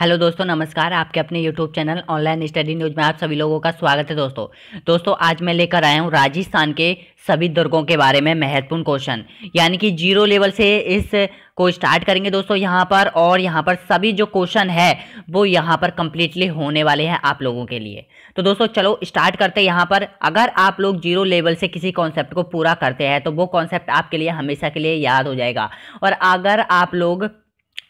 hello दोस्तों नमस्कार आपके अपने YouTube channel online study news में आप सभी लोगों का स्वागत है दोस्तों दोस्तों आज मैं लेकर आया हूँ राजस्थान के सभी दुर्गों के बारे में महत्वपूर्ण क्वेश्चन यानी कि जीरो लेवल से इस को स्टार्ट करेंगे दोस्तों यहाँ पर और यहाँ पर सभी जो क्वेश्चन है वो यहाँ पर कंप्लीटली होने वाले हैं आप लोगों के लिए तो दोस्तों चलो स्टार्ट करते हैं यहाँ पर अगर आप लोग जीरो लेवल से किसी कॉन्सेप्ट को पूरा करते हैं तो वो कॉन्सेप्ट आपके लिए हमेशा के लिए याद हो जाएगा और अगर आप लोग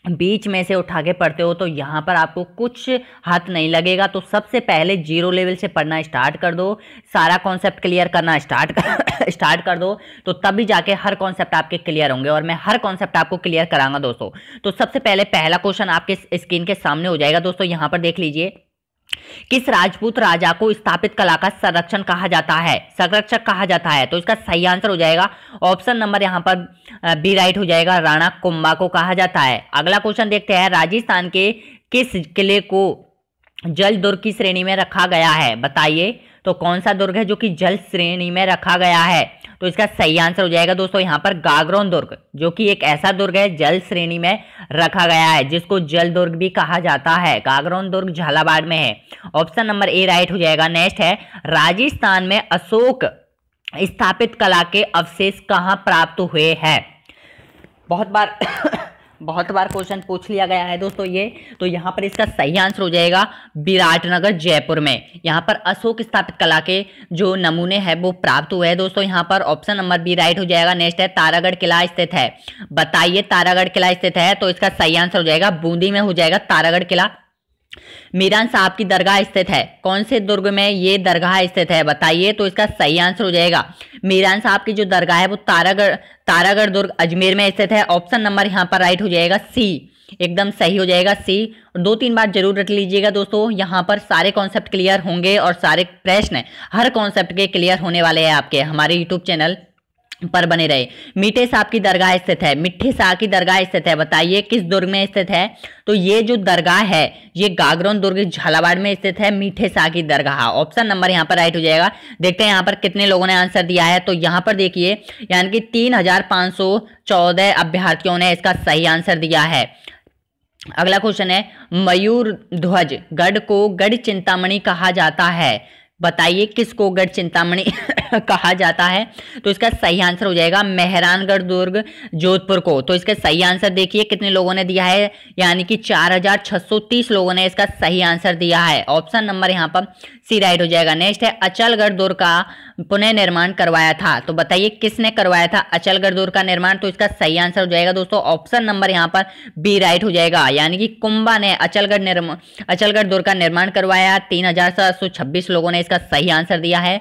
बीच में से उठा के पढ़ते हो तो यहाँ पर आपको कुछ हाथ नहीं लगेगा तो सबसे पहले जीरो लेवल से पढ़ना स्टार्ट कर दो सारा कॉन्सेप्ट क्लियर करना स्टार्ट कर स्टार्ट कर दो तो तभी जाके हर कॉन्सेप्ट आपके क्लियर होंगे और मैं हर कॉन्सेप्ट आपको क्लियर कराऊंगा दोस्तों तो सबसे पहले पहला क्वेश्चन आपके स्क्रीन के सामने हो जाएगा दोस्तों यहाँ पर देख लीजिए किस राजपूत राजा को स्थापित कला का संरक्षण कहा जाता है संरक्षक कहा जाता है तो इसका सही आंसर हो जाएगा ऑप्शन नंबर यहाँ पर बी राइट हो जाएगा राणा कुंभा को कहा जाता है अगला क्वेश्चन देखते हैं राजस्थान के किस किले को जल दुर्ग की श्रेणी में रखा गया है बताइए तो कौन सा दुर्ग है जो कि जल श्रेणी में रखा गया है तो इसका सही आंसर हो जाएगा दोस्तों यहाँ पर गागरोन दुर्ग जो कि एक ऐसा दुर्ग है जल श्रेणी में रखा गया है जिसको जल दुर्ग भी कहा जाता है गागरोन दुर्ग झालावाड़ में है ऑप्शन नंबर ए राइट हो जाएगा नेक्स्ट है राजस्थान में अशोक स्थापित कला के अवशेष कहाँ प्राप्त हुए हैं बहुत बार बहुत बार क्वेश्चन पूछ लिया गया है दोस्तों ये तो यहाँ पर इसका सही आंसर हो जाएगा विराटनगर जयपुर में यहाँ पर अशोक स्थापित कला के जो नमूने हैं वो प्राप्त हुए हैं दोस्तों यहाँ पर ऑप्शन नंबर बी राइट हो जाएगा नेक्स्ट है तारागढ़ किला स्थित है बताइए तारागढ़ किला स्थित है तो इसका सही आंसर हो जाएगा बूंदी में हो जाएगा तारागढ़ किला मीरान साहब की दरगाह स्थित है कौन से दुर्ग में ये दरगाह स्थित है बताइए तो इसका सही आंसर हो जाएगा मीरान साहब की जो दरगाह है वो तारागढ़ तारागढ़ दुर्ग अजमेर में स्थित है ऑप्शन नंबर यहाँ पर राइट हो जाएगा सी एकदम सही हो जाएगा सी और दो तीन बार जरूर रख लीजिएगा दोस्तों यहाँ पर सारे कॉन्सेप्ट क्लियर होंगे और सारे प्रश्न हर कॉन्सेप्ट के क्लियर होने वाले हैं आपके हमारे यूट्यूब चैनल पर बने रहे मीठे साहब की दरगाह स्थित है मिठे शाह की दरगाह स्थित है बताइए किस दुर्ग में स्थित है तो ये जो दरगाह है ये गागरौन दुर्ग झालावाड़ में स्थित है मीठे शाह की दरगाह ऑप्शन नंबर यहाँ पर राइट हो जाएगा देखते हैं यहाँ पर कितने लोगों ने आंसर दिया है तो यहाँ पर देखिए यानी कि तीन अभ्यर्थियों ने इसका सही आंसर दिया है अगला क्वेश्चन है मयूर ध्वज गढ़ को गढ़ चिंतामणि कहा जाता है बताइए किसको गढ़ चिंतामणि कहा जाता है तो इसका सही आंसर हो जाएगा मेहरानगढ़ दुर्ग जोधपुर को तो इसका सही आंसर देखिए कितने लोगों ने दिया है यानी कि 4630 लोगों ने इसका सही आंसर दिया है ऑप्शन नंबर यहाँ पर सी राइट हो जाएगा नेक्स्ट है अचलगढ़ दुर्ग का पुनः निर्माण करवाया था तो बताइए किसने करवाया था अचलगढ़ दुर्ग का निर्माण तो इसका सही आंसर हो जाएगा दोस्तों ऑप्शन नंबर यहाँ पर बी राइट हो जाएगा यानी कि कुंभा ने अचलगढ़ निर्माण अचलगढ़ दुर्ग का निर्माण करवाया तीन लोगों ने इसका सही आंसर दिया है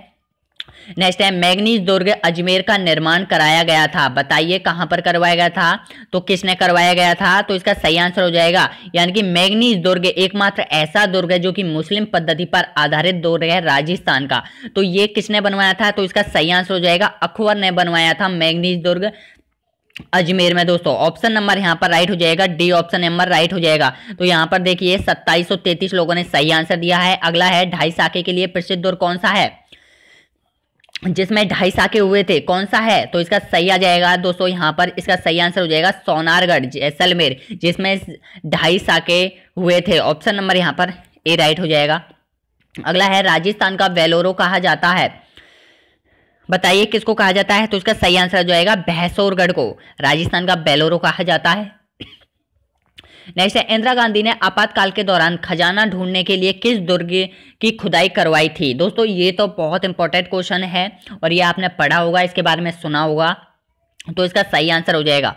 नेक्स्ट है मैग्नीज दुर्ग अजमेर का निर्माण कराया गया था बताइए कहाँ पर करवाया गया था तो किसने करवाया गया था तो इसका सही आंसर हो जाएगा यानी कि मैग्नीज दुर्ग एकमात्र ऐसा दुर्ग है जो कि मुस्लिम पद्धति पर आधारित दुर्ग है राजस्थान का तो ये किसने बनवाया था तो इसका सही आंसर हो जाएगा अकबर ने बनवाया था मैग्नीज दुर्ग अजमेर में दोस्तों ऑप्शन नंबर यहाँ पर राइट हो जाएगा डी ऑप्शन नंबर राइट हो जाएगा तो यहाँ पर देखिए सत्ताईस लोगों ने सही आंसर दिया है अगला है ढाई साके के लिए प्रसिद्ध दुर्ग कौन सा है जिसमें ढाई साके हुए थे कौन सा है तो इसका सही आ जाएगा दोस्तों यहाँ पर इसका सही आंसर हो जाएगा सोनारगढ़ जैसलमेर जिसमें ढाई साके हुए थे ऑप्शन नंबर यहाँ पर ए राइट हो जाएगा अगला है राजस्थान का वेलोरो कहा जाता है बताइए किसको कहा जाता है तो इसका सही आंसर हो जाएगा भैसोरगढ़ को राजस्थान का बेलोरो कहा जाता है नेक्स्ट है इंदिरा गांधी ने आपातकाल के दौरान खजाना ढूंढने के लिए किस दुर्ग की खुदाई करवाई थी दोस्तों ये तो बहुत इंपॉर्टेंट क्वेश्चन है और ये आपने पढ़ा होगा इसके बारे में सुना होगा तो इसका सही आंसर हो जाएगा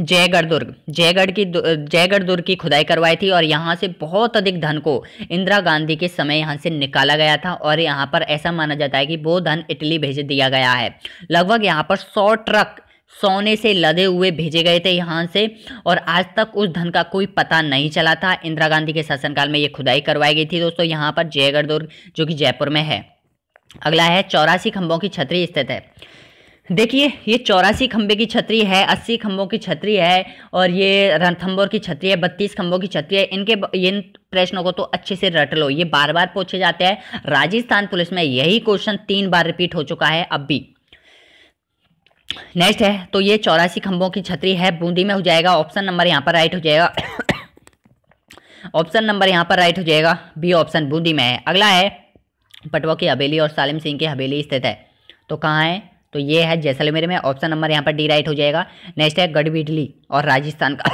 जयगढ़ दुर्ग जयगढ़ की जयगढ़ दुर्ग की खुदाई करवाई थी और यहाँ से बहुत अधिक धन को इंदिरा गांधी के समय यहाँ से निकाला गया था और यहाँ पर ऐसा माना जाता है कि वो धन इटली भेज दिया गया है लगभग यहाँ पर सौ ट्रक सोने से लदे हुए भेजे गए थे यहाँ से और आज तक उस धन का कोई पता नहीं चला था इंदिरा गांधी के शासनकाल में ये खुदाई करवाई गई थी दोस्तों यहाँ पर जयगढ़ दुर्ग जो कि जयपुर में है अगला है चौरासी खंभों की छतरी स्थित है देखिए ये चौरासी खंबे की छतरी है अस्सी खंभों की छतरी है और ये रणथम्बोर की छतरी है बत्तीस खंभों की छतरी है इनके इन प्रश्नों को तो अच्छे से रट लो ये बार बार पूछे जाते हैं राजस्थान पुलिस में यही क्वेश्चन तीन बार रिपीट हो चुका है अब भी नेक्स्ट है तो ये चौरासी खंभों की छतरी है बूंदी में हो जाएगा ऑप्शन नंबर यहाँ पर राइट हो जाएगा ऑप्शन नंबर यहाँ पर राइट हो जाएगा बी ऑप्शन बूंदी में है अगला है पटवा की हवेली और सालिम सिंह की हवेली स्थित है तो कहाँ है तो ये है जैसलमेर में ऑप्शन नंबर यहाँ पर डी राइट हो जाएगा नेक्स्ट है गढ़बिडली और राजस्थान का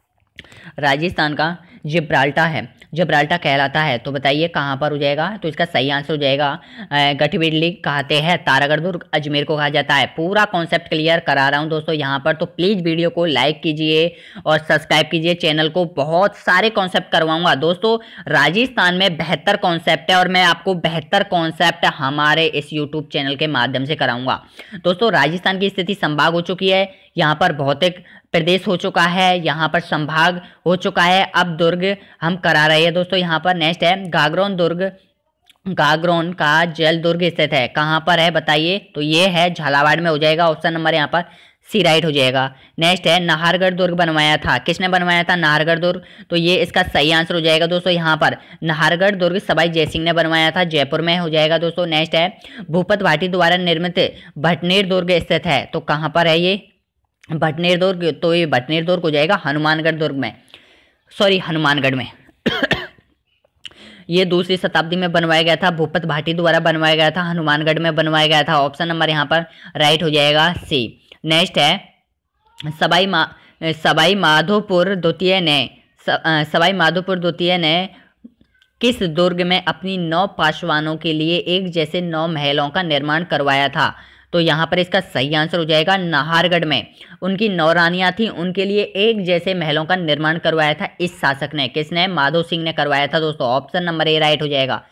राजस्थान का जिब्राल्टा है जबराल्टा कहलाता है तो बताइए कहाँ पर हो जाएगा तो इसका सही आंसर हो जाएगा गठबिडली कहते हैं तारागढ़ दुर्ग अजमेर को कहा जाता है पूरा कॉन्सेप्ट क्लियर करा रहा हूँ दोस्तों यहाँ पर तो प्लीज़ वीडियो को लाइक कीजिए और सब्सक्राइब कीजिए चैनल को बहुत सारे कॉन्सेप्ट करवाऊँगा दोस्तों राजस्थान में बेहतर कॉन्सेप्ट है और मैं आपको बेहतर कॉन्सेप्ट हमारे इस यूट्यूब चैनल के माध्यम से कराऊंगा दोस्तों राजस्थान की स्थिति संभाग हो चुकी है यहाँ पर भौतिक प्रदेश हो चुका है यहाँ पर संभाग हो चुका है अब दुर्ग हम करा रहे हैं दोस्तों यहाँ पर नेक्स्ट है गागरोन दुर्ग गागरोन का जल दुर्ग स्थित है कहाँ पर है बताइए तो ये है झालावाड़ में हो जाएगा ऑप्शन नंबर यहाँ पर सी राइट हो जाएगा नेक्स्ट है नाहरगढ़ दुर्ग बनवाया था किसने बनवाया था नाहरगढ़ दुर्ग तो ये इसका सही आंसर हो जाएगा दोस्तों यहाँ पर नाहरगढ़ दुर्ग सबाई जयसिंह ने बनवाया था जयपुर में हो जाएगा दोस्तों नेक्स्ट है भूपत भाटी द्वारा निर्मित भटनेर दुर्ग स्थित है तो कहाँ पर है ये भटनेर दुर्ग तो ये भटनेर दुर्ग हो जाएगा हनुमानगढ़ दुर्ग में सॉरी हनुमानगढ़ में ये दूसरी शताब्दी में बनवाया गया था भूपत भाटी द्वारा बनवाया गया था हनुमानगढ़ में बनवाया गया था ऑप्शन नंबर यहाँ पर राइट हो जाएगा सी नेक्स्ट है सवाई मा सवाई माधोपुर द्वितीय ने सवाई माधोपुर द्वितीय ने किस दुर्ग में अपनी नौ पाशवानों के लिए एक जैसे नौ महलों का निर्माण करवाया था तो यहाँ पर इसका सही आंसर हो जाएगा नाहरगढ़ में उनकी नौरानियाँ थी उनके लिए एक जैसे महलों का निर्माण करवाया था इस शासक ने किसने माधव सिंह ने करवाया था दोस्तों ऑप्शन नंबर ए राइट हो जाएगा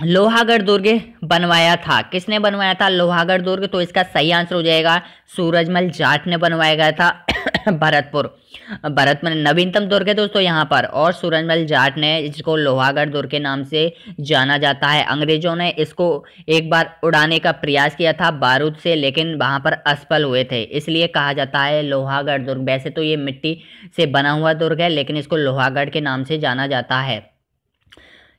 लोहागढ़ दुर्ग बनवाया था किसने बनवाया था लोहागढ़ दुर्ग तो इसका सही आंसर हो जाएगा सूरजमल जाट ने बनवाया गया था भरतपुर भरत मैंने नवीनतम दुर्ग है दोस्तों यहाँ पर और सूरजमल जाट ने इसको लोहागढ़ दुर्ग के नाम से जाना जाता है अंग्रेजों ने इसको एक बार उड़ाने का प्रयास किया था बारूद से लेकिन वहाँ पर असफल हुए थे इसलिए कहा जाता है लोहागढ़ दुर्ग वैसे तो ये मिट्टी से बना हुआ दुर्ग है लेकिन इसको लोहागढ़ के नाम से जाना जाता है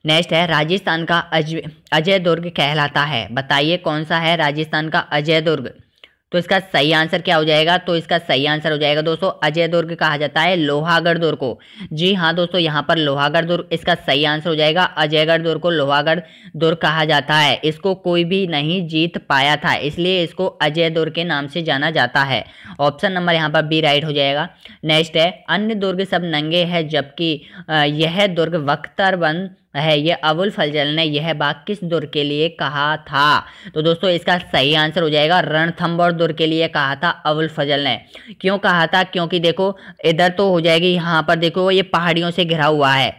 नेक्स्ट है राजस्थान का अजय दुर्ग कहलाता है बताइए कौन सा है राजस्थान का अजय दुर्ग तो इसका सही आंसर क्या हो जाएगा तो इसका सही आंसर हो जाएगा दोस्तों अजय दुर्ग कहा जाता है लोहागढ़ दुर्ग को जी हाँ दोस्तों यहाँ पर लोहागढ़ दुर्ग इसका सही आंसर हो जाएगा अजयगढ़ दुर्ग को लोहागढ़ दुर्ग कहा जाता है इसको कोई भी नहीं जीत पाया था इसलिए इसको अजय दुर्ग के नाम से जाना जाता है ऑप्शन नंबर यहाँ पर बी राइट हो जाएगा नेक्स्ट है अन्य दुर्ग सब नंगे है जबकि यह दुर्ग वक्तरबंद है ये अबुल फजल ने यह बाग किस दुर के लिए कहा था तो दोस्तों इसका सही आंसर हो जाएगा रणथम्बर दुर के लिए कहा था अबुल फजल ने क्यों कहा था क्योंकि देखो इधर तो हो जाएगी यहाँ पर देखो ये पहाड़ियों से घिरा हुआ है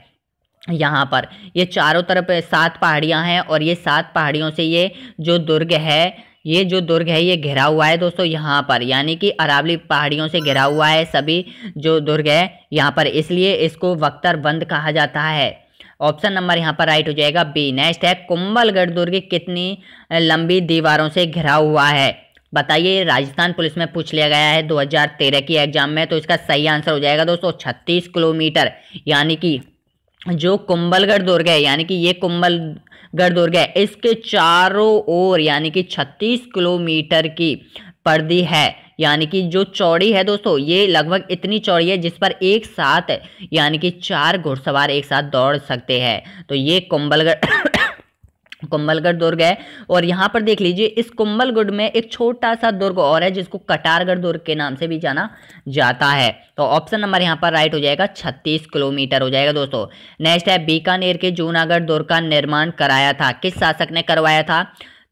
यहाँ पर ये चारों तरफ सात पहाड़ियाँ हैं और ये सात पहाड़ियों से ये जो दुर्ग है ये जो दुर्ग है ये घिरा हुआ है दोस्तों यहाँ पर यानी कि अरावली पहाड़ियों से घिरा हुआ है सभी जो दुर्ग है यहाँ पर इसलिए इसको वक्तर बंद कहा जाता है ऑप्शन नंबर यहाँ पर राइट हो जाएगा बी नेक्स्ट है कुंभलगढ़ दुर्ग कितनी लंबी दीवारों से घिरा हुआ है बताइए राजस्थान पुलिस में पूछ लिया गया है 2013 की एग्जाम में तो इसका सही आंसर हो जाएगा दोस्तों 36 किलोमीटर यानी कि जो कुंबलगढ़ दुर्ग है यानी कि ये कुंबलगढ़ दुर्ग है इसके चारों ओर यानी कि 36 किलोमीटर की पर्दी है यानी कि जो चौड़ी है दोस्तों ये लगभग इतनी चौड़ी है जिस पर एक साथ यानी कि चार घुड़सवार एक साथ दौड़ सकते हैं तो ये कुंभलगढ़ कुंभलगढ़ दुर्ग है और यहाँ पर देख लीजिए इस कुंभलगढ़ में एक छोटा सा दुर्ग और है जिसको कटारगढ़ दुर्ग के नाम से भी जाना जाता है तो ऑप्शन नंबर यहाँ पर राइट हो जाएगा 36 किलोमीटर हो जाएगा दोस्तों नेक्स्ट है बीकानेर के जूनागढ़ दुर्ग का निर्माण कराया था किस शासक ने करवाया था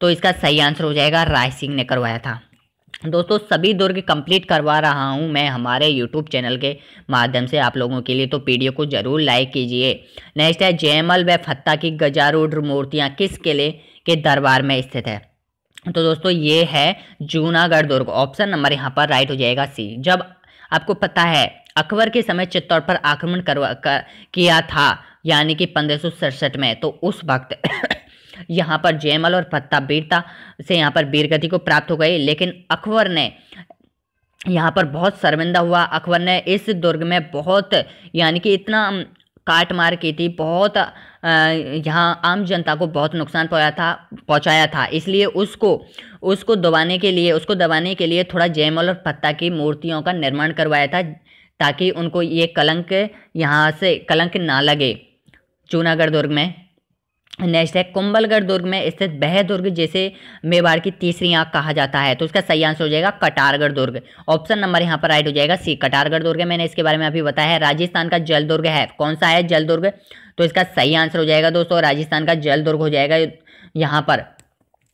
तो इसका सही आंसर हो जाएगा राय सिंह ने करवाया था दोस्तों सभी दुर्ग कंप्लीट करवा रहा हूँ मैं हमारे यूट्यूब चैनल के माध्यम से आप लोगों के लिए तो वीडियो को ज़रूर लाइक कीजिए नेक्स्ट है जयमल व फत्ता की गजारूढ़ मूर्तियाँ किस किले के दरबार में स्थित है तो दोस्तों ये है जूनागढ़ दुर्ग ऑप्शन नंबर यहाँ पर राइट हो जाएगा सी जब आपको पता है अकबर के समय चित्तौड़ पर आक्रमण करवा कर, किया था यानी कि पंद्रह में तो उस वक्त यहाँ पर जयमल और पत्ता बीरता से यहाँ पर बीरगति को प्राप्त हो गई लेकिन अकबर ने यहाँ पर बहुत शर्मिंदा हुआ अकबर ने इस दुर्ग में बहुत यानी कि इतना काट मार की थी बहुत यहाँ आम जनता को बहुत नुकसान पहुँचा था पहुँचाया था इसलिए उसको उसको दबाने के लिए उसको दबाने के लिए थोड़ा जयमल और पत्ता की मूर्तियों का निर्माण करवाया था ताकि उनको ये कलंक यहाँ से कलंक ना लगे जूनागढ़ दुर्ग में नेक्स्ट है कुंबलगढ़ दुर्ग में स्थित बह दुर्ग जैसे मेवाड़ की तीसरी आंख कहा जाता है तो इसका सही आंसर हो जाएगा कटारगढ़ दुर्ग ऑप्शन नंबर यहाँ पर राइट हो जाएगा सी कटारगढ़ दुर्ग मैंने इसके बारे में अभी बताया है राजस्थान का जल दुर्ग है कौन सा है जल दुर्ग तो इसका सही आंसर हो जाएगा दोस्तों राजस्थान का जल दुर्ग हो जाएगा यहाँ पर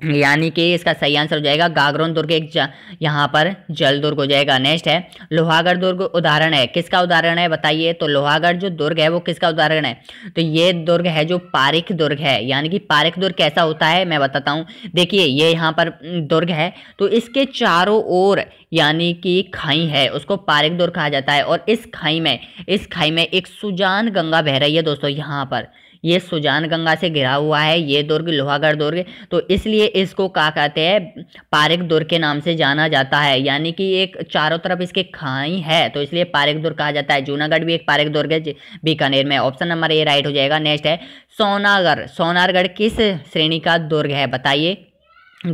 यानी कि इसका सही आंसर हो जाएगा गागरोन दुर्ग एक यहाँ पर जल दुर्ग हो जाएगा नेक्स्ट है लोहागढ़ दुर्ग उदाहरण है किसका उदाहरण है बताइए तो लोहागढ़ जो दुर्ग है वो किसका उदाहरण है तो ये दुर्ग है जो पारिक दुर्ग है यानी कि पारिक दुर्ग कैसा होता है मैं बताता हूँ देखिए ये यहाँ पर दुर्ग है तो इसके चारों ओर यानी कि खाई है उसको पारिक दुर्ग कहा जाता है और इस खाई में इस खाई में एक सुजान गंगा बह रही है दोस्तों यहाँ पर ये सुजान गंगा से घिरा हुआ है ये दुर्ग लोहागढ़ दुर्ग तो इसलिए इसको क्या कहते हैं पारिक दुर्ग के नाम से जाना जाता है यानी कि एक चारों तरफ इसके खाई है तो इसलिए पारिक दुर्ग कहा जाता है जूनागढ़ भी एक पारिक दुर्ग है बीकानेर में ऑप्शन नंबर ए राइट हो जाएगा नेक्स्ट है सोनागढ़ सोनारगढ़ किस श्रेणी का दुर्ग है बताइए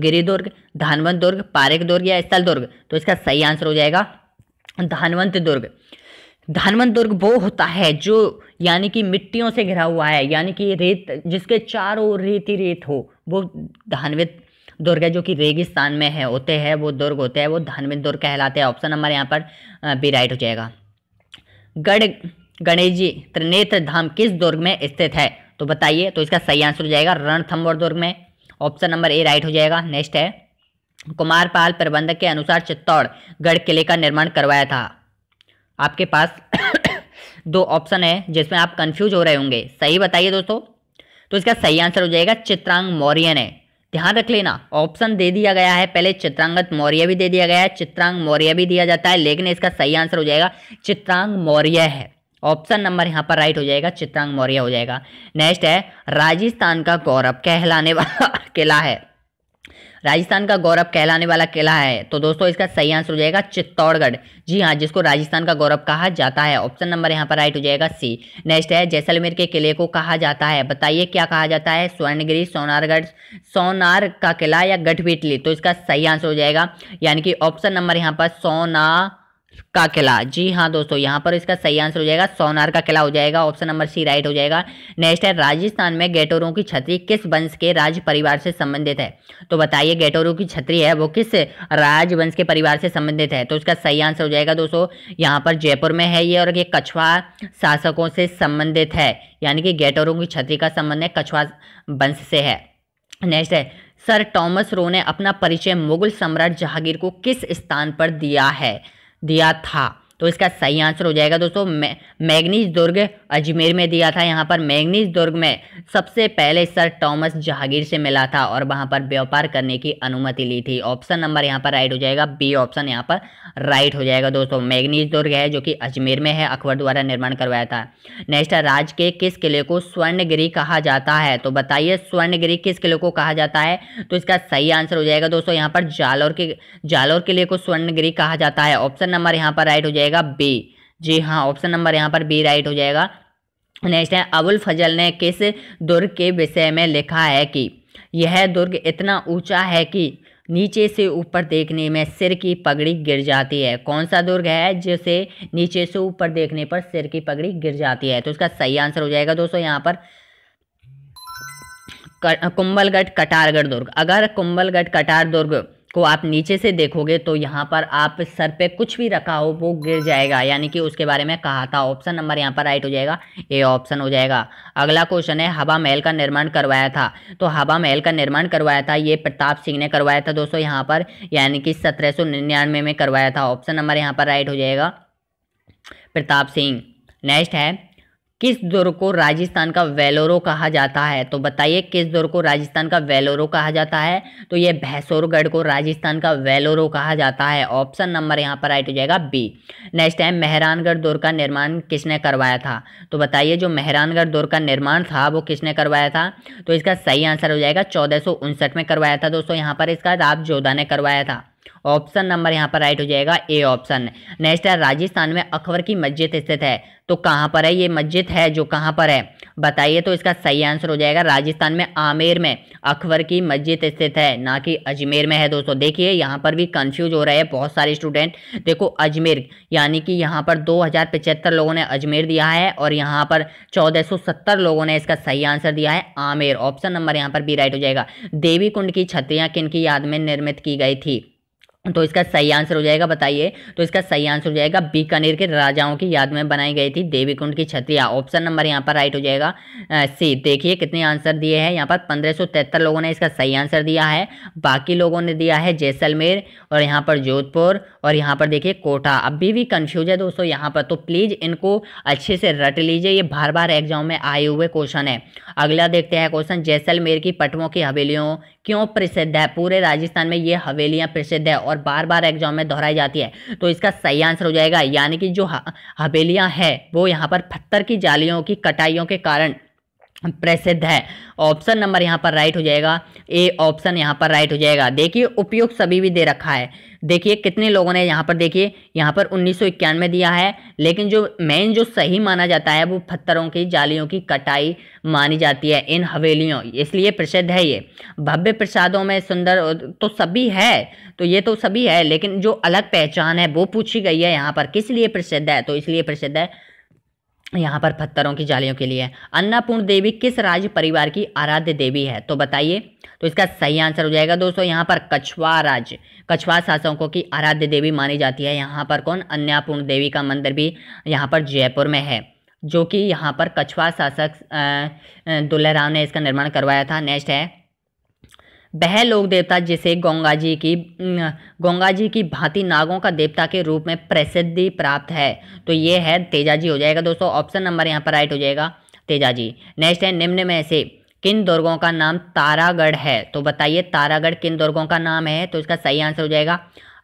गिरिदुर्ग धानवंत दुर्ग पारिक दुर्ग या स्थल दुर्ग तो इसका सही आंसर हो जाएगा धानवंत दुर्ग धानवन दुर्ग वो होता है जो यानी कि मिट्टियों से घिरा हुआ है यानी कि रेत जिसके चारों ओर रेत ही रेत हो वो धानवित दुर्ग है जो कि रेगिस्तान में है होते हैं वो दुर्ग होते हैं वो धानवित दुर्ग कहलाते हैं ऑप्शन नंबर यहाँ पर बी राइट हो जाएगा गढ़ गणेश जी त्रिनेत्र धाम किस दुर्ग में स्थित है तो बताइए तो इसका सही आंसर हो जाएगा रणथम्बर दुर्ग में ऑप्शन नंबर ए राइट हो जाएगा नेक्स्ट है कुमारपाल प्रबंधक के अनुसार चित्तौड़ गढ़ किले का निर्माण करवाया था आपके पास दो ऑप्शन है जिसमें आप कंफ्यूज हो रहे होंगे सही बताइए दोस्तों तो इसका सही आंसर हो जाएगा चित्रांग मौर्य ने ध्यान रख लेना ऑप्शन दे दिया गया है पहले चित्रांगत मौर्य भी दे दिया गया है चित्रांग मौर्य भी दिया जाता है लेकिन इसका सही आंसर हो जाएगा चित्रांग मौर्य है ऑप्शन नंबर यहाँ पर राइट हो जाएगा चित्रांग मौर्य हो जाएगा नेक्स्ट है राजस्थान का गौरव कहलाने वाला किला है राजस्थान का गौरव कहलाने वाला किला है तो दोस्तों इसका सही आंसर हो जाएगा चित्तौड़गढ़ जी हाँ जिसको राजस्थान का गौरव कहा जाता है ऑप्शन नंबर यहाँ पर राइट हो जाएगा सी नेक्स्ट है जैसलमेर के किले को कहा जाता है बताइए क्या कहा जाता है स्वर्णगिरी सोनारगढ़ सोनार का किला या गठबीटली तो इसका सही आंसर हो जाएगा यानी कि ऑप्शन नंबर यहाँ पर सोना का किला जी हाँ दोस्तों यहाँ पर इसका सही आंसर हो जाएगा सोनार का किला हो जाएगा ऑप्शन नंबर सी राइट हो जाएगा नेक्स्ट है राजस्थान में गेटोरों की छतरी किस वंश के राज परिवार से संबंधित है तो बताइए गेटोरों की छतरी है वो किस राजवंश के परिवार से संबंधित है तो इसका सही आंसर हो जाएगा दोस्तों यहाँ पर जयपुर में है ये और ये कछवा शासकों से संबंधित है यानी कि गेटोरों की छतरी का संबंध है कछवा वंश से है नेक्स्ट है सर टॉमस रो ने अपना परिचय मुगल सम्राट जहांगीर को किस स्थान पर दिया है 给了他。तो इसका सही आंसर हो जाएगा दोस्तों मै, मैग्नीज दुर्ग अजमेर में दिया था यहाँ पर मैग्नीज दुर्ग में सबसे पहले सर टॉमस जहांगीर से मिला था और वहाँ पर व्यापार करने की अनुमति ली थी ऑप्शन नंबर यहाँ पर राइट हो जाएगा बी ऑप्शन यहाँ पर राइट हो जाएगा दोस्तों मैग्नीज दुर्ग है जो कि अजमेर में है अकबर द्वारा निर्माण करवाया था नेक्स्ट है राज के किस किले को स्वर्णगिरी कहा जाता है तो बताइए स्वर्णगिरी किस किले को कहा जाता है तो इसका सही आंसर हो जाएगा दोस्तों यहाँ पर जालौर के जालौर किले को स्वर्णगिरी कहा जाता है ऑप्शन नंबर यहाँ पर राइट हो जाएगा जाएगा बे जी हाँ ऑप्शन नंबर यहाँ पर बी राइट हो जाएगा नेक्स्ट है अबुल फजल ने किस दुर्ग के विषय में लिखा है कि यह दुर्ग इतना ऊंचा है कि नीचे से ऊपर देखने में सिर की पगड़ी गिर जाती है कौन सा दुर्ग है जिसे नीचे से ऊपर देखने पर सिर की पगड़ी गिर जाती है तो उसका सही आंसर हो जाएगा दोस्तों यहाँ पर कुंबलगढ़ कटारगढ़ दुर्ग अगर कुंबलगढ़ कटार दुर्ग को आप नीचे से देखोगे तो यहाँ पर आप सर पे कुछ भी रखा हो वो गिर जाएगा यानी कि उसके बारे में कहा था ऑप्शन नंबर यहाँ पर राइट हो जाएगा ए ऑप्शन हो जाएगा अगला क्वेश्चन है हवा महल का निर्माण करवाया था तो हवा महल का निर्माण करवाया था ये प्रताप सिंह ने करवाया था दोस्तों यहाँ पर यानी कि सत्रह में करवाया था ऑप्शन नंबर यहाँ पर राइट हो जाएगा प्रताप सिंह नेक्स्ट है किस दौर को राजस्थान का वेलोरो कहा जाता है तो बताइए किस दौर को राजस्थान का वेलोरो कहा जाता है तो ये भैसोरगढ़ को राजस्थान का वेलोरो कहा जाता है ऑप्शन नंबर यहाँ पर राइट हो जाएगा बी नेक्स्ट है मेहरानगढ़ दौर का निर्माण किसने करवाया था तो बताइए जो मेहरानगढ़ दौर का निर्माण था वो किसने करवाया था तो इसका सही आंसर हो जाएगा चौदह में करवाया था दोस्तों यहाँ पर इसका राब जोधा ने करवाया था ऑप्शन नंबर यहाँ पर राइट हो जाएगा ए ऑप्शन नेक्स्ट है राजस्थान में अकबर की मस्जिद स्थित है तो कहाँ पर है ये मस्जिद है जो कहाँ पर है बताइए तो इसका सही आंसर हो जाएगा राजस्थान में आमेर में अकबर की मस्जिद स्थित है ना कि अजमेर में है दोस्तों देखिए यहाँ पर भी कंफ्यूज हो रहे हैं बहुत सारे स्टूडेंट देखो अजमेर यानी कि यहाँ पर दो लोगों ने अजमेर दिया है और यहाँ पर चौदह लोगों ने इसका सही आंसर दिया है आमेर ऑप्शन नंबर यहाँ पर भी राइट हो जाएगा देवी कुंड की छतरियाँ किन की याद में निर्मित की गई थी तो इसका सही आंसर हो जाएगा बताइए तो इसका सही आंसर हो जाएगा बीकानेर के राजाओं की याद में बनाई गई थी देवीकुंड की छत्रिया ऑप्शन नंबर यहाँ पर राइट हो जाएगा सी देखिए कितने आंसर दिए हैं यहाँ पर पंद्रह लोगों ने इसका सही आंसर दिया है बाकी लोगों ने दिया है जैसलमेर और यहाँ पर जोधपुर और यहाँ पर देखिए कोटा अभी भी कन्फ्यूज है दोस्तों यहाँ पर तो प्लीज़ इनको अच्छे से रट लीजिए ये बार बार एग्जाम में आए हुए क्वेश्चन है अगला देखते हैं क्वेश्चन जैसलमेर की पटवों की हवेलियों क्यों प्रसिद्ध है पूरे राजस्थान में ये हवेलियाँ प्रसिद्ध है और बार बार एग्जाम में दोहराई जाती है तो इसका सही आंसर हो जाएगा यानी कि जो हवेलियाँ हैं वो यहाँ पर पत्थर की जालियों की कटाइयों के कारण प्रसिद्ध है ऑप्शन नंबर यहाँ पर राइट हो जाएगा ए ऑप्शन यहाँ पर राइट हो जाएगा देखिए उपयोग सभी भी दे रखा है देखिए कितने लोगों ने यहाँ पर देखिए यहाँ पर उन्नीस में दिया है लेकिन जो मेन जो सही माना जाता है वो पत्थरों की जालियों की कटाई मानी जाती है इन हवेलियों इसलिए प्रसिद्ध है ये भव्य प्रसादों में सुंदर तो सभी है तो ये तो सभी है लेकिन जो अलग पहचान है वो पूछी गई है यहाँ पर किस लिए प्रसिद्ध है तो इसलिए प्रसिद्ध है यहाँ पर पत्थरों की जालियों के लिए अन्नापूर्ण देवी किस राज्य परिवार की आराध्य देवी है तो बताइए तो इसका सही आंसर हो जाएगा दोस्तों यहाँ पर कछवा राज्य कछवा शासकों की आराध्य देवी मानी जाती है यहाँ पर कौन अन्नापूर्ण देवी का मंदिर भी यहाँ पर जयपुर में है जो कि यहाँ पर कछवा शासक दुल्हराव ने इसका निर्माण करवाया था नेक्स्ट है वह लोक देवता जिसे गंगा जी की गंगा जी की भांति नागों का देवता के रूप में प्रसिद्धि प्राप्त है तो ये है तेजाजी हो जाएगा दोस्तों ऑप्शन नंबर यहाँ पर राइट हो जाएगा तेजाजी नेक्स्ट है निम्न में से किन दुर्गों का नाम तारागढ़ है तो बताइए तारागढ़ किन दुर्गों का नाम है तो इसका सही आंसर हो जाएगा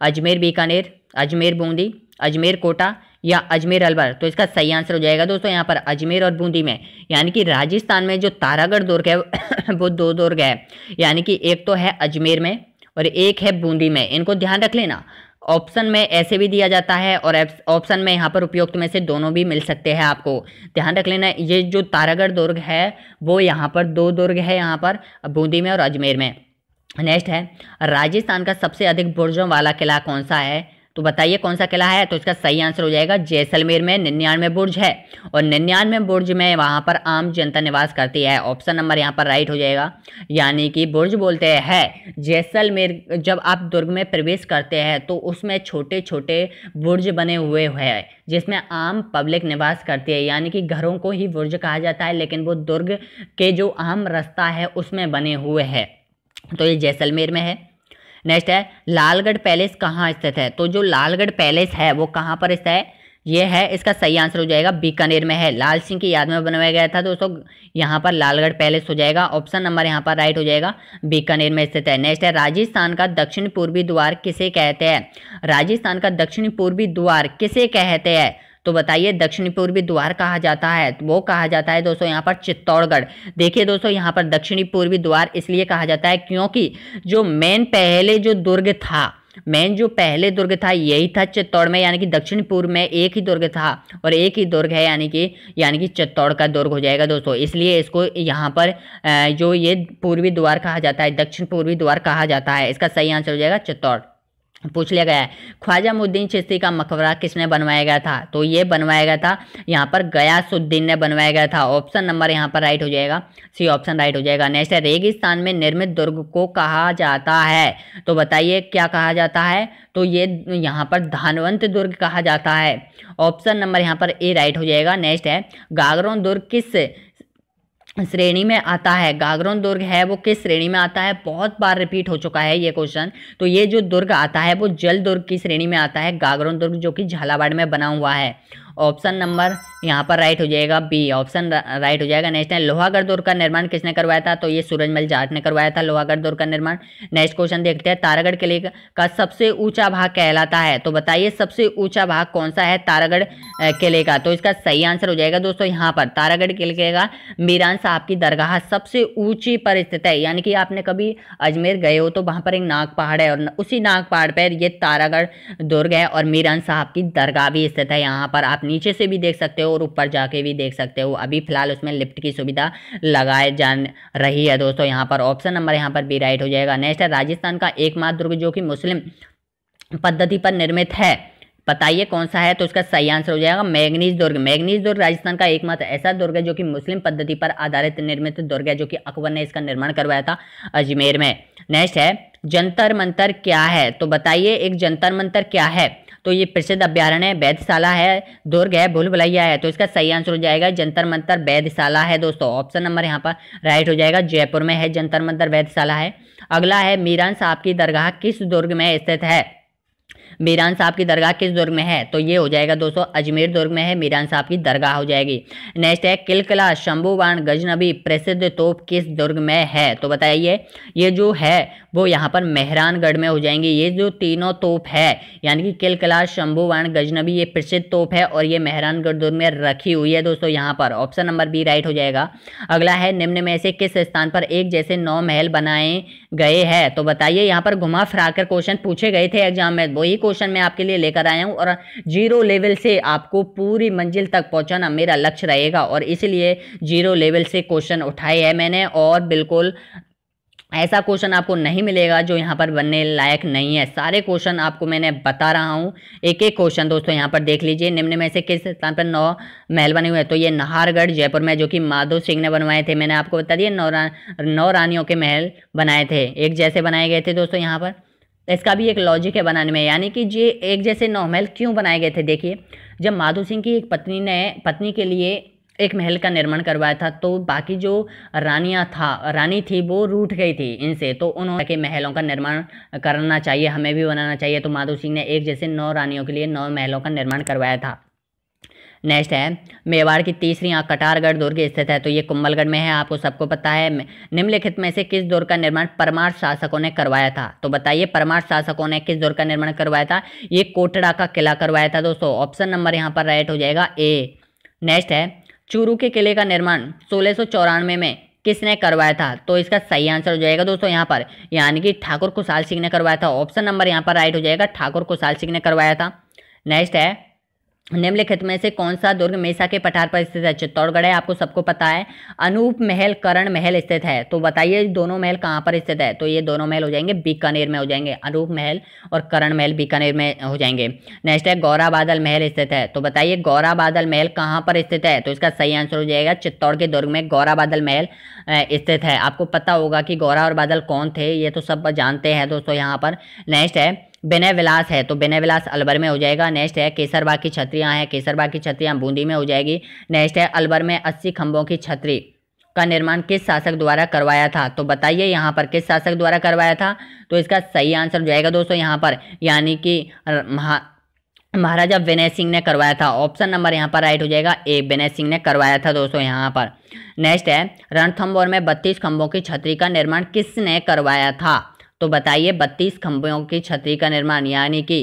अजमेर बीकानेर अजमेर बूंदी अजमेर कोटा या अजमेर अलवर तो इसका सही आंसर हो जाएगा दोस्तों यहाँ पर अजमेर और बूंदी में यानी कि राजस्थान में जो तारागढ़ दुर्ग है वो दो दुर्ग है यानी कि एक तो है अजमेर में और एक है बूंदी में इनको ध्यान रख लेना ऑप्शन में ऐसे भी दिया जाता है और ऑप्शन में यहाँ पर उपयुक्त में से दोनों भी मिल सकते हैं आपको ध्यान रख लेना ये जो तारागढ़ दुर्ग है वो यहाँ पर दो दुर्ग है यहाँ पर बूंदी में और अजमेर में नेक्स्ट है राजस्थान का सबसे अधिक बुर्जों वाला किला कौन सा है तो बताइए कौन सा किला है तो इसका सही आंसर हो जाएगा जैसलमेर में निन्यानवे बुर्ज है और निन्यानवे बुर्ज में वहाँ पर आम जनता निवास करती है ऑप्शन नंबर यहाँ पर राइट हो जाएगा यानी कि बुर्ज बोलते हैं जैसलमेर जब आप दुर्ग में प्रवेश करते हैं तो उसमें छोटे छोटे बुर्ज बने हुए हैं जिसमें आम पब्लिक निवास करती है यानी कि घरों को ही बुर्ज कहा जाता है लेकिन वो दुर्ग के जो आम रास्ता है उसमें बने हुए हैं तो ये जैसलमेर में है नेक्स्ट है लालगढ़ पैलेस कहाँ स्थित है तो जो लालगढ़ पैलेस है वो कहाँ पर स्थित है ये है इसका सही आंसर हो जाएगा बीकानेर में है लाल सिंह की याद में बनवाया गया था दोस्तों यहाँ पर लालगढ़ पैलेस हो जाएगा ऑप्शन नंबर यहाँ पर राइट हो जाएगा बीकानेर में स्थित है नेक्स्ट है राजस्थान का दक्षिण पूर्वी द्वार किसे कहते हैं राजस्थान का दक्षिण पूर्वी द्वार किसे कहते हैं तो बताइए दक्षिणी पूर्वी द्वार कहा जाता है वो कहा जाता है दोस्तों यहाँ पर चित्तौड़गढ़ देखिए दोस्तों यहाँ पर दक्षिणी पूर्वी द्वार इसलिए कहा जाता है क्योंकि जो मेन पहले जो दुर्ग था मेन जो पहले दुर्ग था यही था चित्तौड़ में यानी कि दक्षिण पूर्व में एक ही दुर्ग था और एक ही दुर्ग है यानी कि यानी कि चित्तौड़ का दुर्ग हो जाएगा दोस्तों इसलिए इसको यहाँ पर जो ये पूर्वी द्वार कहा जाता है दक्षिण पूर्वी द्वार कहा जाता है इसका सही आंसर हो जाएगा चित्तौड़ पूछ लिया गया है ख्वाजा मुद्दीन चिश्ती का मकबरा किसने बनवाया गया था तो ये बनवाया गया था यहाँ पर गयासुद्दीन ने बनवाया गया था ऑप्शन नंबर यहाँ पर राइट हो जाएगा सी ऑप्शन राइट हो जाएगा नेक्स्ट है रेगिस्तान में निर्मित दुर्ग को कहा जाता है तो बताइए क्या कहा जाता है तो ये यहाँ पर धानवंत दुर्ग कहा जाता है ऑप्शन नंबर यहाँ पर ए राइट हो जाएगा नेक्स्ट है गागरों दुर्ग किस श्रेणी में आता है गागरोन दुर्ग है वो किस श्रेणी में आता है बहुत बार रिपीट हो चुका है ये क्वेश्चन तो ये जो दुर्ग आता है वो जल दुर्ग की श्रेणी में आता है गागरोन दुर्ग जो कि झालावाड़ में बना हुआ है ऑप्शन नंबर यहाँ पर राइट हो जाएगा बी ऑप्शन राइट हो जाएगा नेक्स्ट है लोहागढ़ दुर्ग का निर्माण किसने करवाया था तो ये सूरजमल जाट ने करवाया था लोहागढ़ दुर्ग का निर्माण नेक्स्ट क्वेश्चन देखते हैं तारागढ़ किले का सबसे ऊंचा भाग कहलाता है तो बताइए सबसे ऊंचा भाग कौन सा है तारागढ़ किले का तो इसका सही आंसर हो जाएगा दोस्तों यहाँ पर तारागढ़ किले का मीरान साहब की दरगाह सबसे ऊंची पर स्थित है यानी कि आपने कभी अजमेर गए हो तो वहाँ पर एक नाग पहाड़ है और उसी नाग पहाड़ पर ये तारागढ़ दुर्ग है और मीरान साहब की दरगाह भी स्थित है यहाँ पर आपने नीचे से भी देख सकते हो और ऊपर जाके भी देख सकते हो अभी फिलहाल उसमें लिफ्ट की सुविधा लगाए जा रही है दोस्तों यहाँ पर ऑप्शन नंबर यहाँ पर भी राइट हो जाएगा नेक्स्ट है राजस्थान का एकमात्र दुर्ग जो कि मुस्लिम पद्धति पर निर्मित है बताइए कौन सा है तो उसका सही आंसर हो जाएगा मैग्नीज दुर्ग मैग्नीज दुर्ग राजस्थान का एकमात्र ऐसा दुर्ग है जो कि मुस्लिम पद्धति पर आधारित निर्मित दुर्ग है जो कि अकबर ने इसका निर्माण करवाया था अजमेर में नेक्स्ट है जंतर मंतर क्या है तो बताइए एक जंतर मंतर क्या है तो ये प्रसिद्ध अभ्यारण्य वैधशाला है दुर्ग है भूल भुलैया है तो इसका सही आंसर हो जाएगा जंतर मंतर वैधशाला है दोस्तों ऑप्शन नंबर यहाँ पर राइट हो जाएगा जयपुर में है जंतर मंतर वैधशाला है अगला है मीरांस आपकी दरगाह किस दुर्ग में स्थित है मीरान साहब की दरगाह किस दुर्ग में है तो ये हो जाएगा दोस्तों अजमेर दुर्ग में है मीरान साहब की दरगाह हो जाएगी नेक्स्ट है किलकला शंभुवान गजनबी प्रसिद्ध तोप किस दुर्ग में है तो बताइए ये जो है वो यहाँ पर मेहरानगढ़ में हो जाएंगे ये जो तीनों तोप है यानी कि किलकला शंभुवान गजनबी ये प्रसिद्ध तोप है और ये मेहरानगढ़ दुर्ग में रखी हुई है दोस्तों यहाँ पर ऑप्शन नंबर बी राइट हो जाएगा अगला है निम्न में से किस स्थान पर एक जैसे नौ महल बनाए गए हैं तो बताइए यहाँ पर घुमा फिरा क्वेश्चन पूछे गए थे एग्जाम में वही क्वेश्चन क्वेश्चन मैं आपके लिए लेकर आया हूँ और जीरो लेवल से आपको पूरी मंजिल तक पहुँचाना मेरा लक्ष्य रहेगा और इसलिए जीरो लेवल से क्वेश्चन उठाए हैं मैंने और बिल्कुल ऐसा क्वेश्चन आपको नहीं मिलेगा जो यहाँ पर बनने लायक नहीं है सारे क्वेश्चन आपको मैंने बता रहा हूँ एक एक क्वेश्चन दोस्तों यहाँ पर देख लीजिए निम्न में से किस स्थान पर नौ महल बने हुए हैं तो ये नाहरगढ़ जयपुर में जो कि माधो सिंह ने बनवाए थे मैंने आपको बता दिया नौ रा, नौ रानियों के महल बनाए थे एक जैसे बनाए गए थे दोस्तों यहाँ पर इसका भी एक लॉजिक है बनाने में यानी कि ये एक जैसे नौ महल क्यों बनाए गए थे देखिए जब माधो सिंह की एक पत्नी ने पत्नी के लिए एक महल का निर्माण करवाया था तो बाकी जो रानियां था रानी थी वो रूठ गई थी इनसे तो उन्होंने के महलों का निर्माण करना चाहिए हमें भी बनाना चाहिए तो माधो सिंह ने एक जैसे नौ रानियों के लिए नौ महलों का निर्माण करवाया था नेक्स्ट है मेवाड़ की तीसरी आँख कटारगढ़ दुर्ग स्थित है तो ये कुंभलगढ़ में है आपको सबको पता है निम्नलिखित में से किस दुर्ग का निर्माण परमार शासकों ने करवाया था तो बताइए परमार शासकों ने किस दुर्ग का निर्माण करवाया था ये कोटड़ा का किला करवाया था दोस्तों ऑप्शन नंबर यहाँ पर राइट हो जाएगा ए नेक्स्ट है चूरू के किले का निर्माण सोलह में किसने करवाया था तो इसका सही आंसर हो जाएगा दोस्तों यहाँ पर यानी कि ठाकुर कुशाल सिंह ने करवाया था ऑप्शन नंबर यहाँ पर राइट हो जाएगा ठाकुर कुशाल सिंह ने करवाया था नेक्स्ट है निम्नलिखित में से कौन सा दुर्ग मेसा के पठार पर स्थित है चित्तौड़गढ़ है आपको सबको पता है अनूप महल करण महल स्थित है तो बताइए दोनों महल कहाँ पर स्थित है तो ये दोनों महल हो जाएंगे बीकानेर में हो जाएंगे अनूप महल और करण महल बीकानेर में हो जाएंगे नेक्स्ट है गौरा बादल महल स्थित है तो बताइए गौरा बादल महल कहाँ पर स्थित है तो इसका सही आंसर हो जाएगा चित्तौड़ के दुर्ग में गौरा बादल महल स्थित है आपको पता होगा कि गौरा और बादल कौन थे ये तो सब जानते हैं दोस्तों यहाँ पर नेक्स्ट है बेनेविलास है तो बेनेविलास अलवर में हो जाएगा नेक्स्ट है केसरबाग की छत्रियाँ हैं केसरबाग की छत्रियाँ बूंदी में हो जाएगी नेक्स्ट है अलवर में अस्सी खंभों की छतरी का निर्माण किस शासक द्वारा करवाया था तो बताइए यहाँ पर किस शासक द्वारा करवाया था तो इसका सही आंसर हो जाएगा दोस्तों यहाँ पर यानी कि महाराजा विनय सिंह ने करवाया था ऑप्शन नंबर यहाँ पर राइट हो जाएगा ए विनय सिंह ने करवाया था दोस्तों यहाँ पर नेक्स्ट है रणथम्बोर में बत्तीस खंभों की छतरी का निर्माण किसने करवाया था तो बताइए बत्तीस खंभों की छतरी का निर्माण यानी कि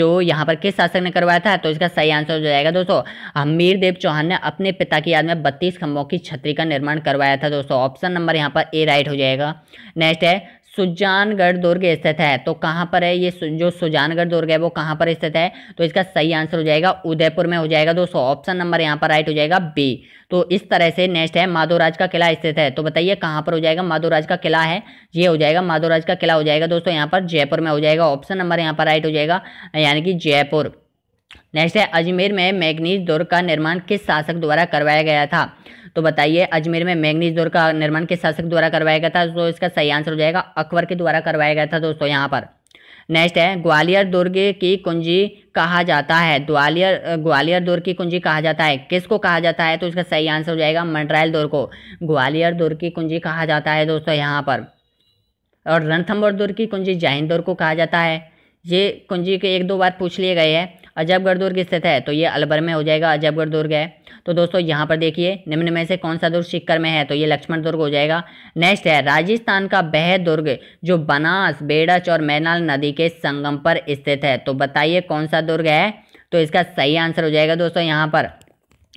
जो यहाँ पर किस शासक ने करवाया था तो इसका सही आंसर हो जाएगा दोस्तों हमीर देव चौहान ने अपने पिता की याद में बत्तीस खंभों की छतरी का निर्माण करवाया था दोस्तों ऑप्शन नंबर यहाँ पर ए राइट हो जाएगा नेक्स्ट है सुजानगढ़ दुर्ग स्थित है तो कहाँ पर है ये जो सुजानगढ़ दुर्ग है वो कहाँ पर स्थित है तो इसका सही आंसर हो जाएगा उदयपुर में हो जाएगा दोस्तों ऑप्शन नंबर यहाँ पर राइट हो जाएगा बी तो इस तरह से नेक्स्ट है माधोराज का किला स्थित है तो बताइए कहाँ पर हो जाएगा माधोराज का किला है ये हो जाएगा माधोराज का किला हो जाएगा दोस्तों यहाँ पर जयपुर में हो जाएगा ऑप्शन नंबर यहाँ पर राइट हो जाएगा यानी कि जयपुर नेक्स्ट है अजमेर में मैग्नीज दौर का निर्माण किस शासक द्वारा करवाया गया था तो बताइए अजमेर में मैग्नीज दौर का निर्माण किस शासक द्वारा करवाया गया था तो इसका सही आंसर हो जाएगा अकबर के द्वारा करवाया गया था दोस्तों यहाँ पर नेक्स्ट है ग्वालियर दुर्ग की कुंजी कहा जाता है ग्वालियर ग्वालियर दुर्ग की कुंजी कहा जाता है किसको कहा जाता है तो इसका सही आंसर हो जाएगा मंडरायल दुर्ग को ग्वालियर दुर्ग की कुंजी कहा जाता है दोस्तों यहाँ पर और रणथम्बोर दुर्ग की कुंजी दौर को कहा जाता है ये कुंजी के एक दो बार पूछ लिए गए हैं अजबगढ़ दुर्ग स्थित है तो ये अलवर में हो जाएगा अजबगढ़ दुर्ग है तो दोस्तों यहाँ पर देखिए निम्न में से कौन सा दुर्ग सिक्कर में है तो ये लक्ष्मण दुर्ग हो जाएगा नेक्स्ट है राजस्थान का बह दुर्ग जो बनास बेड़च और मैनाल नदी के संगम पर स्थित है तो बताइए कौन सा दुर्ग है तो इसका सही आंसर हो जाएगा दोस्तों यहाँ पर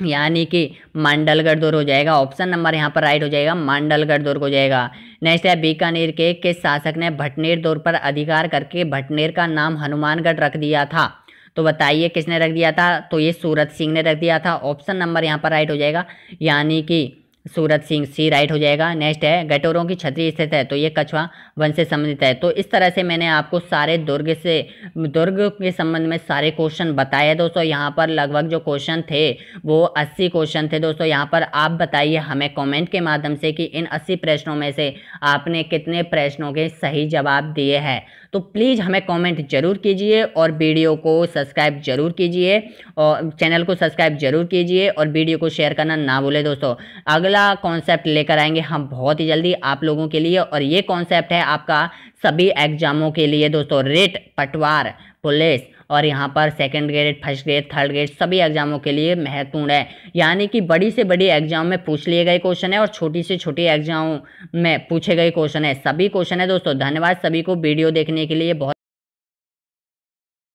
यानी कि मांडलगढ़ दुर्ग हो जाएगा ऑप्शन नंबर यहाँ पर राइट हो जाएगा मांडलगढ़ दुर्ग हो जाएगा नेक्स्ट है बीकानेर के किस शासक ने भटनेर दुर्ग पर अधिकार करके भटनेर का नाम हनुमानगढ़ रख दिया था तो बताइए किसने रख दिया था तो ये सूरत सिंह ने रख दिया था ऑप्शन नंबर यहाँ पर राइट हो जाएगा यानी कि सूरत सिंह सी राइट हो जाएगा नेक्स्ट है गटोरों की छतरी स्थित है तो ये कछवा वन से संबंधित है तो इस तरह से मैंने आपको सारे दुर्ग से दुर्ग के संबंध में सारे क्वेश्चन बताए दोस्तों यहाँ पर लगभग जो क्वेश्चन थे वो 80 क्वेश्चन थे दोस्तों यहाँ पर आप बताइए हमें कमेंट के माध्यम से कि इन 80 प्रश्नों में से आपने कितने प्रश्नों के सही जवाब दिए हैं तो प्लीज़ हमें कमेंट जरूर कीजिए और वीडियो को सब्सक्राइब जरूर कीजिए और चैनल को सब्सक्राइब जरूर कीजिए और वीडियो को शेयर करना ना भूले दोस्तों अगला कॉन्सेप्ट लेकर आएंगे हम बहुत ही जल्दी आप लोगों के लिए और ये कॉन्सेप्ट है आपका सभी एग्जामों के लिए दोस्तों रेट पटवार पुलिस और यहाँ पर second grade first grade third grade सभी एग्जामों के लिए महत्वपूर्ण है यानी कि बड़ी से बड़ी एग्जाम में पूछ लिए गए क्वेश्चन है और छोटी से छोटी एग्जाम में पूछे गए क्वेश्चन है सभी क्वेश्चन है दोस्तों धन्यवाद सभी को वीडियो देखने के लिए बहुत